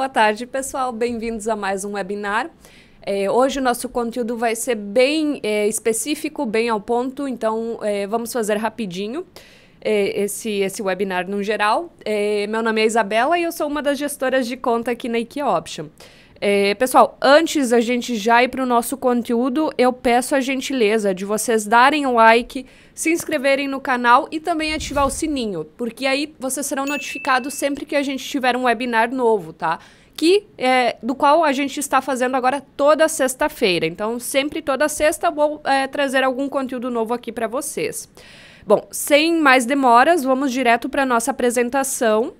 Boa tarde, pessoal. Bem-vindos a mais um webinar. É, hoje o nosso conteúdo vai ser bem é, específico, bem ao ponto, então é, vamos fazer rapidinho é, esse, esse webinar no geral. É, meu nome é Isabela e eu sou uma das gestoras de conta aqui na IKEA Option. É, pessoal, antes da gente já ir para o nosso conteúdo, eu peço a gentileza de vocês darem o like, se inscreverem no canal e também ativar o sininho, porque aí vocês serão notificados sempre que a gente tiver um webinar novo, tá? Que, é, do qual a gente está fazendo agora toda sexta-feira. Então, sempre toda sexta vou é, trazer algum conteúdo novo aqui para vocês. Bom, sem mais demoras, vamos direto para nossa apresentação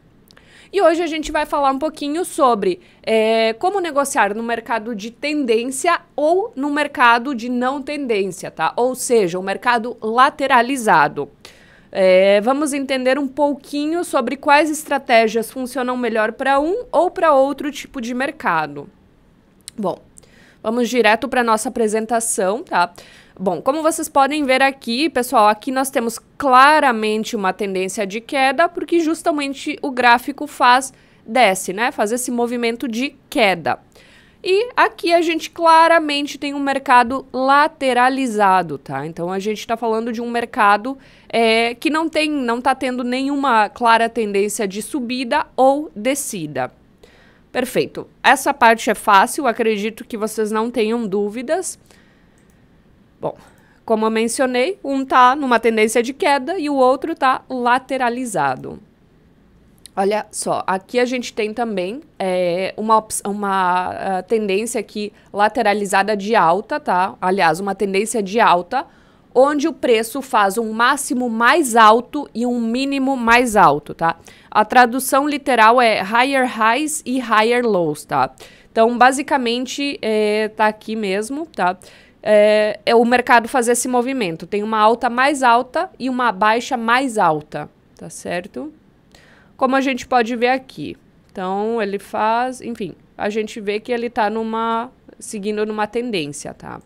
e hoje a gente vai falar um pouquinho sobre é, como negociar no mercado de tendência ou no mercado de não tendência, tá? Ou seja, o um mercado lateralizado. É, vamos entender um pouquinho sobre quais estratégias funcionam melhor para um ou para outro tipo de mercado. Bom, Vamos direto para nossa apresentação, tá? Bom, como vocês podem ver aqui, pessoal, aqui nós temos claramente uma tendência de queda, porque justamente o gráfico faz desce, né? Faz esse movimento de queda. E aqui a gente claramente tem um mercado lateralizado, tá? Então a gente está falando de um mercado é, que não tem, não está tendo nenhuma clara tendência de subida ou descida. Perfeito. Essa parte é fácil, acredito que vocês não tenham dúvidas. Bom, como eu mencionei, um está numa tendência de queda e o outro está lateralizado. Olha só, aqui a gente tem também é, uma, uma ah, tendência aqui lateralizada de alta, tá? Aliás, uma tendência de alta onde o preço faz um máximo mais alto e um mínimo mais alto, tá? A tradução literal é higher highs e higher lows, tá? Então, basicamente, é, tá aqui mesmo, tá? É, é o mercado fazer esse movimento. Tem uma alta mais alta e uma baixa mais alta, tá certo? Como a gente pode ver aqui. Então, ele faz, enfim, a gente vê que ele tá numa seguindo numa tendência, tá?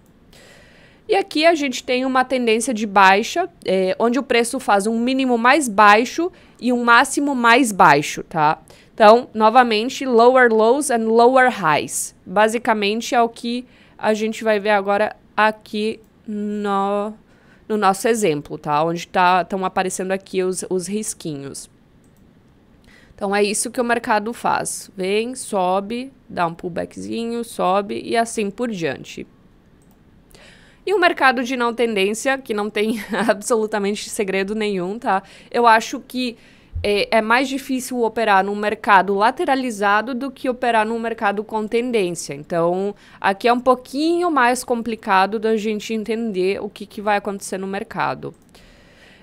E aqui a gente tem uma tendência de baixa, é, onde o preço faz um mínimo mais baixo e um máximo mais baixo, tá? Então, novamente, lower lows and lower highs. Basicamente é o que a gente vai ver agora aqui no, no nosso exemplo, tá? Onde estão tá, aparecendo aqui os, os risquinhos. Então, é isso que o mercado faz. Vem, sobe, dá um pullbackzinho, sobe e assim por diante. E o mercado de não tendência, que não tem absolutamente segredo nenhum, tá? Eu acho que é, é, mais difícil operar num mercado lateralizado do que operar num mercado com tendência. Então, aqui é um pouquinho mais complicado da gente entender o que, que vai acontecer no mercado.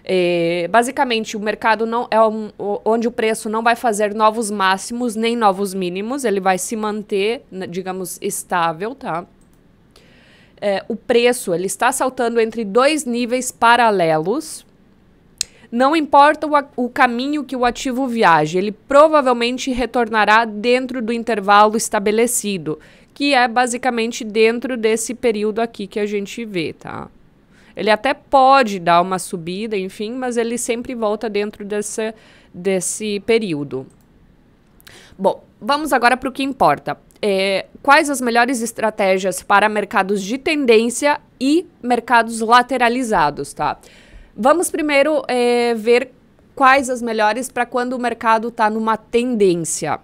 É, basicamente, o mercado não é um, onde o preço não vai fazer novos máximos nem novos mínimos, ele vai se manter, né, digamos, estável, tá? é, o preço, ele está saltando entre dois níveis paralelos. Não importa o, o caminho que o ativo viaje, ele provavelmente retornará dentro do intervalo estabelecido, que é basicamente dentro desse período aqui que a gente vê, tá? Ele até pode dar uma subida, enfim, mas ele sempre volta dentro desse, desse período. Bom, vamos agora para o que importa é, quais as melhores estratégias para mercados de tendência e mercados lateralizados, tá? Vamos primeiro é, ver quais as melhores para quando o mercado está numa tendência.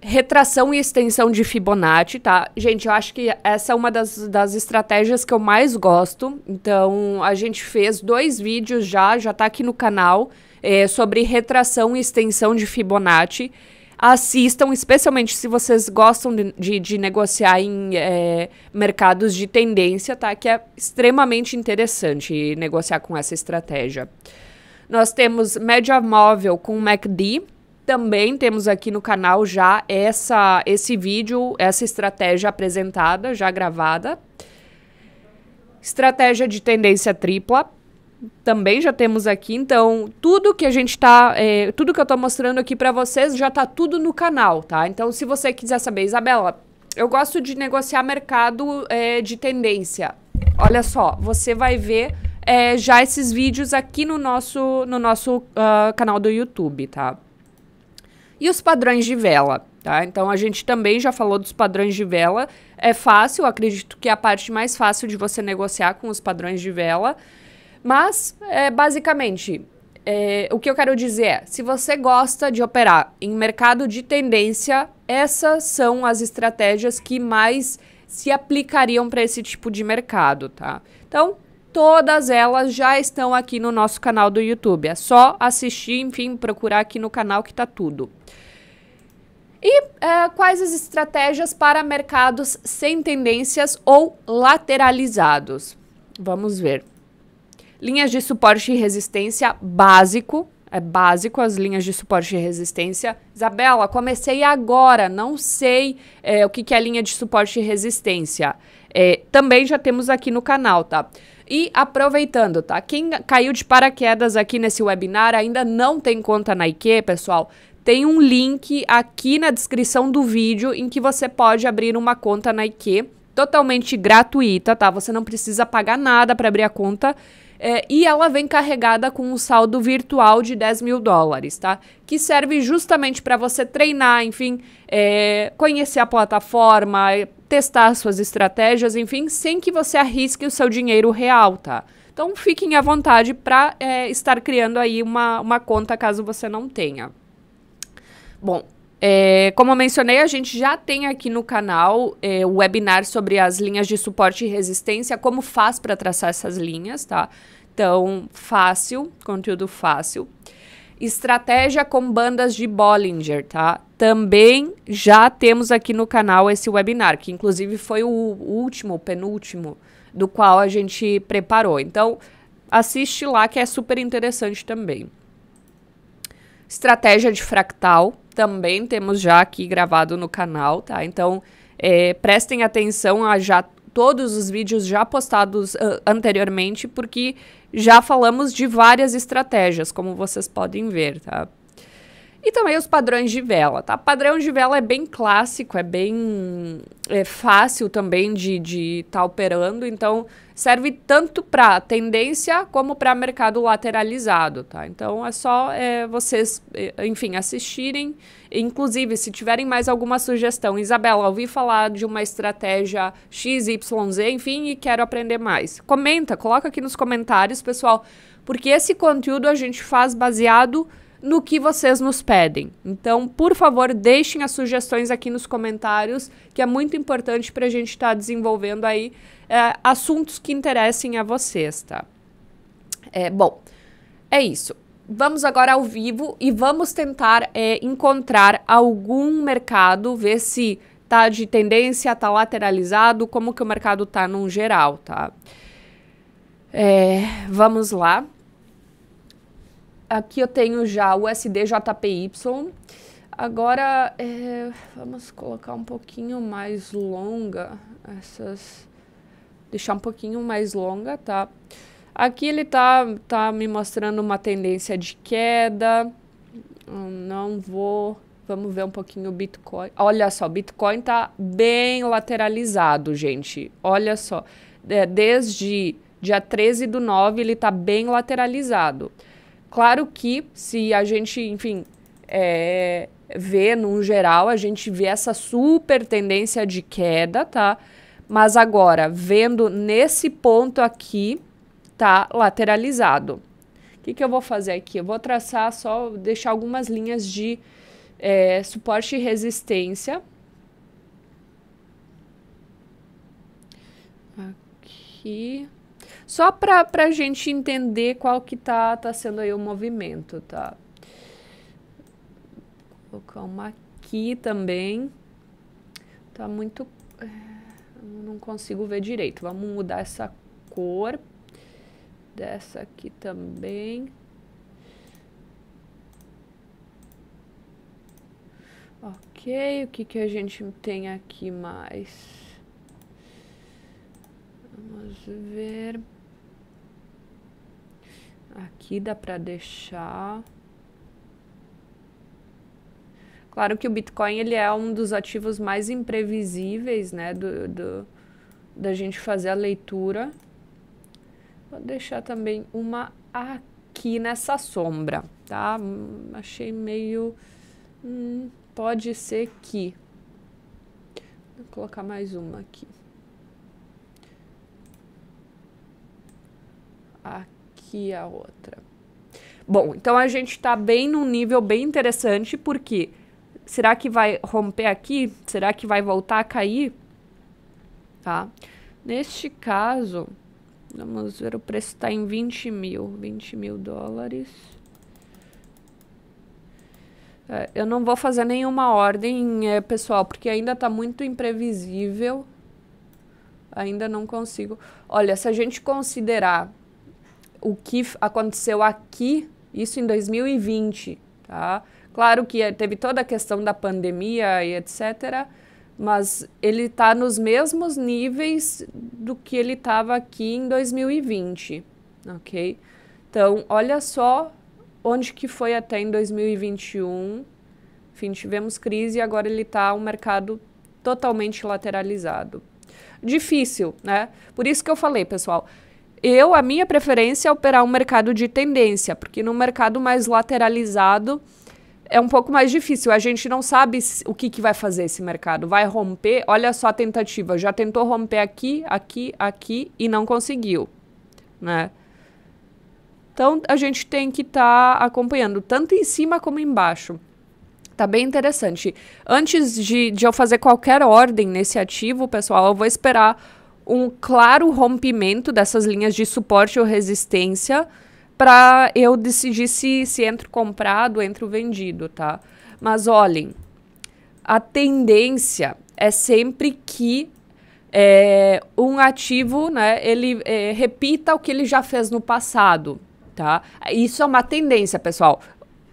Retração e extensão de Fibonacci, tá? Gente, eu acho que essa é uma das, das estratégias que eu mais gosto. Então, a gente fez dois vídeos já, já está aqui no canal, é, sobre retração e extensão de Fibonacci assistam, especialmente se vocês gostam de, de, de negociar em é, mercados de tendência, tá? Que é extremamente interessante negociar com essa estratégia. Nós temos média móvel com MACD. Também temos aqui no canal já essa, esse vídeo, essa estratégia apresentada, já gravada. Estratégia de tendência tripla, também já temos aqui. Então, tudo que a gente tá, é, tudo que eu estou mostrando aqui para vocês já tá tudo no canal, tá? Então, se você quiser saber, Isabela, eu gosto de negociar mercado é, de tendência. Olha só, você vai ver é, já esses vídeos aqui no nosso, no nosso uh, canal do YouTube, tá? E os padrões de vela, tá? Então a gente também já falou dos padrões de vela. É fácil, acredito que é a parte mais fácil de você negociar com os padrões de vela. Mas, é, basicamente, é, o que eu quero dizer é: se você gosta de operar em mercado de tendência, essas são as estratégias que mais se aplicariam para esse tipo de mercado, tá? Então, todas elas já estão aqui no nosso canal do YouTube. É só assistir, enfim, procurar aqui no canal que tá tudo. E é, quais as estratégias para mercados sem tendências ou lateralizados? Vamos ver. Linhas de suporte e resistência básico. É básico as linhas de suporte e resistência. Isabela, comecei agora, não sei é, o que, que é linha de suporte e resistência. É, também já temos aqui no canal, tá? E aproveitando, tá? Quem caiu de paraquedas aqui nesse webinar ainda não tem conta na IQ, pessoal, tem um link aqui na descrição do vídeo em que você pode abrir uma conta na IQ totalmente gratuita, tá? Você não precisa pagar nada para abrir a conta. É, e ela vem carregada com um saldo virtual de 10 mil dólares, tá? Que serve justamente para você treinar, enfim, é, conhecer a plataforma, testar suas estratégias, enfim, sem que você arrisque o seu dinheiro real, tá? Então fiquem à vontade para é, estar criando aí uma, uma conta caso você não tenha. Bom, é, como eu mencionei, a gente já tem aqui no canal é, o webinar sobre as linhas de suporte e resistência, como faz para traçar essas linhas, tá? Então, fácil, conteúdo fácil. Estratégia com bandas de Bollinger, tá? Também já temos aqui no canal esse webinar, que inclusive foi o último, o penúltimo, do qual a gente preparou. Então, assiste lá que é super interessante também. Estratégia de fractal, também temos já aqui gravado no canal, tá? Então, é, prestem atenção a já todos os vídeos já postados uh, anteriormente, porque já falamos de várias estratégias, como vocês podem ver, tá? E também os padrões de vela, tá? Padrão de vela é bem clássico, é bem é fácil também de estar de tá operando, então serve tanto para tendência como para mercado lateralizado, tá? Então é só é, vocês, é, enfim, assistirem. Inclusive, se tiverem mais alguma sugestão, Isabela, ouvi falar de uma estratégia XYZ, enfim, e quero aprender mais. Comenta, coloca aqui nos comentários, pessoal, porque esse conteúdo a gente faz baseado no que vocês nos pedem. Então, por favor, deixem as sugestões aqui nos comentários, que é muito importante para a gente estar tá desenvolvendo aí é, assuntos que interessem a vocês, tá? É, bom, é isso. Vamos agora ao vivo e vamos tentar é, encontrar algum mercado, ver se tá de tendência, tá lateralizado, como que o mercado tá num geral, tá? É, vamos lá. Aqui eu tenho já o SDJPY. Agora, é, vamos colocar um pouquinho mais longa essas... Deixar um pouquinho mais longa, tá? Aqui ele tá, tá me mostrando uma tendência de queda. Não vou... Vamos ver um pouquinho o Bitcoin. Olha só, o Bitcoin tá bem lateralizado, gente. Olha só. É, desde dia 13 do 9 ele tá bem lateralizado. Claro que se a gente, enfim, é, vê num geral, a gente vê essa super tendência de queda, tá? Mas agora, vendo nesse ponto aqui, tá lateralizado. O que, que eu vou fazer aqui? Eu vou traçar só, deixar algumas linhas de é, suporte e resistência. Aqui. Só para a gente entender qual que tá, tá sendo aí o movimento, tá? Vou colocar uma aqui também. Tá muito... É, não consigo ver direito. Vamos mudar essa cor. Dessa aqui também. Ok, o que, que a gente tem aqui mais? Vamos ver. Aqui dá para deixar. Claro que o Bitcoin ele é um dos ativos mais imprevisíveis, né, do, do da gente fazer a leitura. Vou deixar também uma aqui nessa sombra, tá? Achei meio hum, pode ser que Vou colocar mais uma aqui. Aqui que a outra. Bom, então a gente está bem num nível bem interessante, porque será que vai romper aqui? Será que vai voltar a cair? Tá? Neste caso, vamos ver, o preço está em 20 mil, 20 mil dólares. É, eu não vou fazer nenhuma ordem, é, pessoal, porque ainda está muito imprevisível. Ainda não consigo. Olha, se a gente considerar o que aconteceu aqui, isso em 2020, tá? Claro que é, teve toda a questão da pandemia e etc., mas ele está nos mesmos níveis do que ele estava aqui em 2020, ok? Então, olha só onde que foi até em 2021. Enfim, tivemos crise e agora ele está um mercado totalmente lateralizado. Difícil, né? Por isso que eu falei, pessoal, eu, a minha preferência é operar um mercado de tendência, porque no mercado mais lateralizado é um pouco mais difícil. A gente não sabe o que, que vai fazer esse mercado. Vai romper? Olha só a tentativa. Já tentou romper aqui, aqui, aqui e não conseguiu, né? Então a gente tem que estar tá acompanhando tanto em cima como embaixo. Tá bem interessante. Antes de, de eu fazer qualquer ordem nesse ativo, pessoal, eu vou esperar um claro rompimento dessas linhas de suporte ou resistência para eu decidir se, se entro comprado, entro vendido, tá? Mas olhem, a tendência é sempre que é, um ativo, né, ele é, repita o que ele já fez no passado, tá? Isso é uma tendência, pessoal.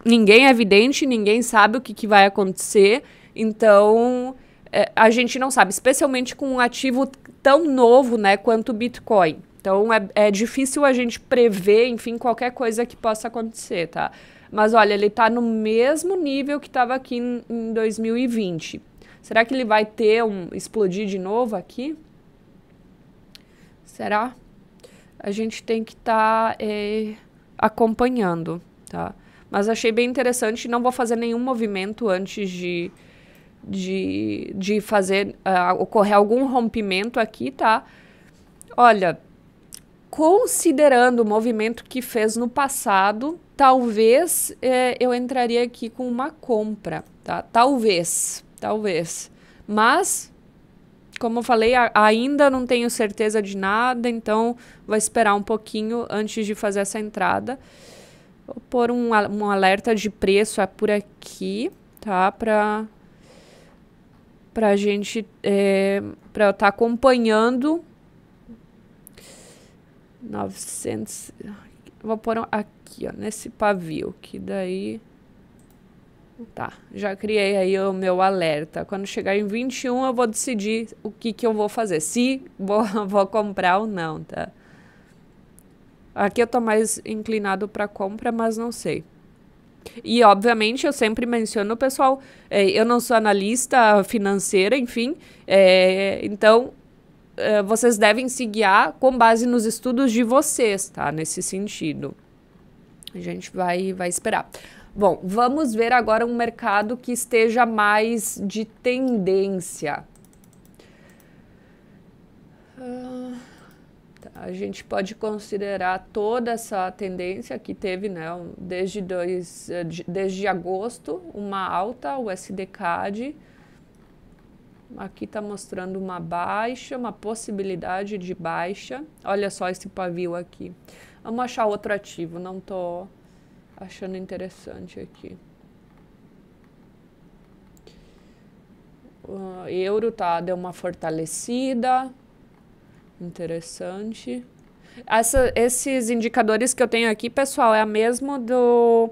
Ninguém é vidente, ninguém sabe o que, que vai acontecer, então é, a gente não sabe, especialmente com um ativo tão novo, né, quanto o Bitcoin. Então é, é difícil a gente prever, enfim, qualquer coisa que possa acontecer, tá? Mas olha, ele está no mesmo nível que estava aqui em, em 2020. Será que ele vai ter um explodir de novo aqui? Será? A gente tem que estar tá, é, acompanhando, tá? Mas achei bem interessante. Não vou fazer nenhum movimento antes de de, de fazer uh, ocorrer algum rompimento aqui, tá? Olha, considerando o movimento que fez no passado, talvez eh, eu entraria aqui com uma compra, tá? Talvez, talvez. Mas, como eu falei, a, ainda não tenho certeza de nada, então vou esperar um pouquinho antes de fazer essa entrada. Vou pôr um, um alerta de preço é por aqui, tá? Para para a gente é, eh, para estar tá acompanhando 900 vou pôr aqui ó nesse pavio que daí tá já criei aí o meu alerta quando chegar em 21 eu vou decidir o que que eu vou fazer se vou, vou comprar ou não tá aqui eu tô mais inclinado para compra mas não sei e, obviamente, eu sempre menciono, pessoal, é, eu não sou analista financeira, enfim, é, então é, vocês devem se guiar com base nos estudos de vocês, tá? Nesse sentido. A gente vai, vai esperar. Bom, vamos ver agora um mercado que esteja mais de tendência. Uh... Tá? A gente pode considerar toda essa tendência que teve, né, desde, dois, eh, desde agosto, uma alta, o SDCAD. Aqui está mostrando uma baixa, uma possibilidade de baixa. Olha só esse pavio aqui. Vamos achar outro ativo, não estou achando interessante aqui. O ah, euro tá, deu uma fortalecida. Interessante. Essa, esses indicadores que eu tenho aqui, pessoal, é a mesma do,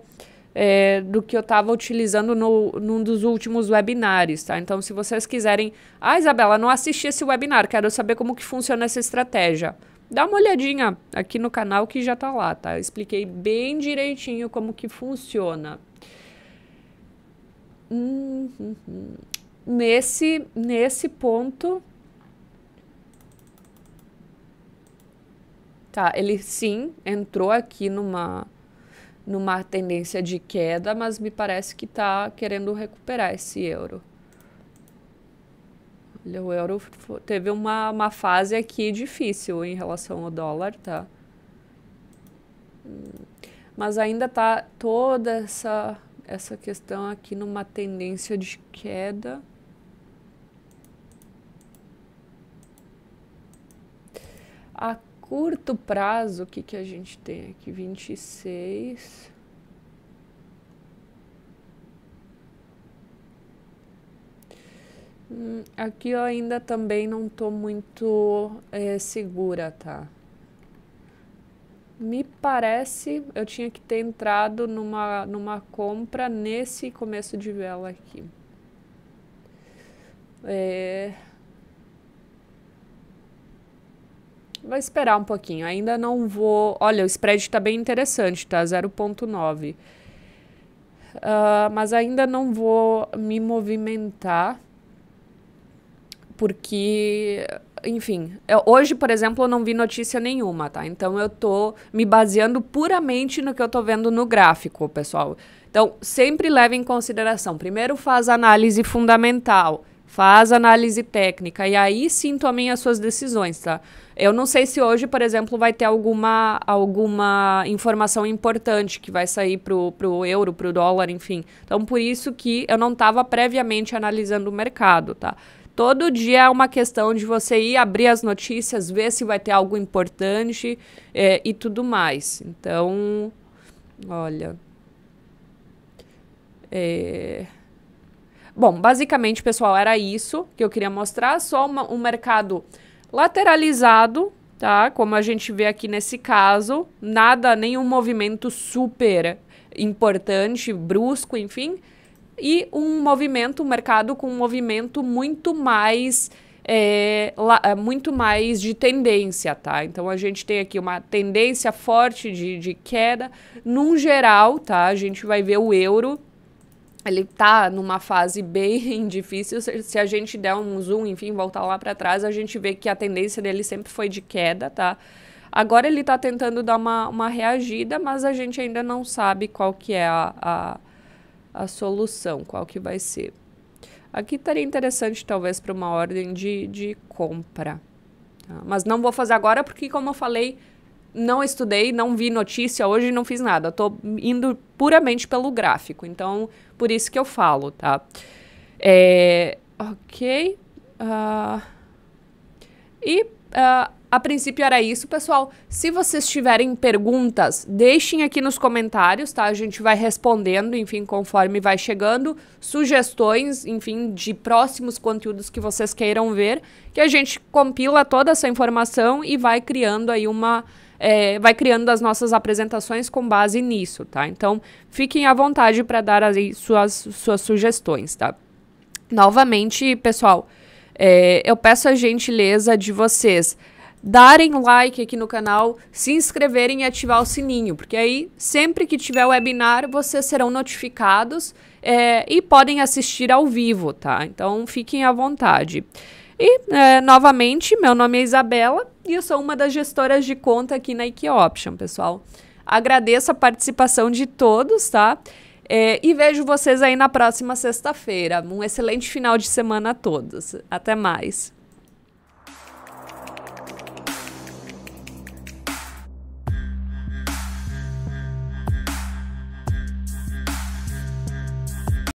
é, do que eu estava utilizando no, num dos últimos webinários tá? Então, se vocês quiserem... Ah, Isabela, não assisti esse webinar, quero saber como que funciona essa estratégia. Dá uma olhadinha aqui no canal que já está lá, tá? Eu expliquei bem direitinho como que funciona. Hum, hum, hum. Nesse, nesse ponto, Tá, ele sim entrou aqui numa numa tendência de queda, mas me parece que tá querendo recuperar esse euro. Olha, o euro teve uma, uma fase aqui difícil em relação ao dólar, tá? Mas ainda tá toda essa, essa questão aqui numa tendência de queda. a curto prazo, o que, que a gente tem aqui? 26. Hum, aqui eu ainda também não estou muito é, segura, tá? Me parece, eu tinha que ter entrado numa, numa compra nesse começo de vela aqui. É... vai esperar um pouquinho. Ainda não vou. Olha, o spread está bem interessante, tá? 0,9. Uh, ah, mas ainda não vou me movimentar, porque, enfim, eu, hoje, por exemplo, eu não vi notícia nenhuma, tá? Então eu tô me baseando puramente no que eu tô vendo no gráfico, pessoal. Então, sempre leve em consideração. Primeiro faz análise fundamental faz análise técnica e aí sim tomem as suas decisões, tá? Eu não sei se hoje, por exemplo, vai ter alguma, alguma informação importante que vai sair pro, pro euro, pro dólar, enfim. Então, por isso que eu não estava previamente analisando o mercado, tá? Todo dia é uma questão de você ir abrir as notícias, ver se vai ter algo importante é, e tudo mais. Então, olha. É... Bom, basicamente, pessoal, era isso que eu queria mostrar. Só uma, um mercado lateralizado, tá? Como a gente vê aqui nesse caso, nada, nenhum movimento super importante, brusco, enfim. E um movimento, um mercado com um movimento muito mais. É, é muito mais de tendência, tá? Então a gente tem aqui uma tendência forte de, de queda. Num geral, tá? A gente vai ver o euro ele tá numa fase bem difícil. Se a gente der um zoom, enfim, voltar lá para trás, a gente vê que a tendência dele sempre foi de queda, tá? Agora ele está tentando dar uma, uma reagida, mas a gente ainda não sabe qual que é a, a, a solução, qual que vai ser. Aqui estaria interessante, talvez, para uma ordem de, de compra. Tá? Mas não vou fazer agora, porque, como eu falei, não estudei, não vi notícia hoje, não fiz nada. Estou indo puramente pelo gráfico. Então, por isso que eu falo, tá? É, ok. Uh, e uh, a princípio era isso, pessoal. Se vocês tiverem perguntas, deixem aqui nos comentários, tá? A gente vai respondendo, enfim, conforme vai chegando. Sugestões, enfim, de próximos conteúdos que vocês queiram ver, que a gente compila toda essa informação e vai criando aí uma é, vai criando as nossas apresentações com base nisso, tá? Então, fiquem à vontade para dar aí suas, suas sugestões, tá? Novamente, pessoal, é, eu peço a gentileza de vocês darem like aqui no canal, se inscreverem e ativar o sininho, porque aí sempre que tiver webinar vocês serão notificados é, e podem assistir ao vivo, tá? Então fiquem à vontade. E é, novamente, meu nome é Isabela e eu sou uma das gestoras de conta aqui na Equioption, pessoal. Agradeço a participação de todos, tá? É, e vejo vocês aí na próxima sexta-feira. Um excelente final de semana a todos. Até mais.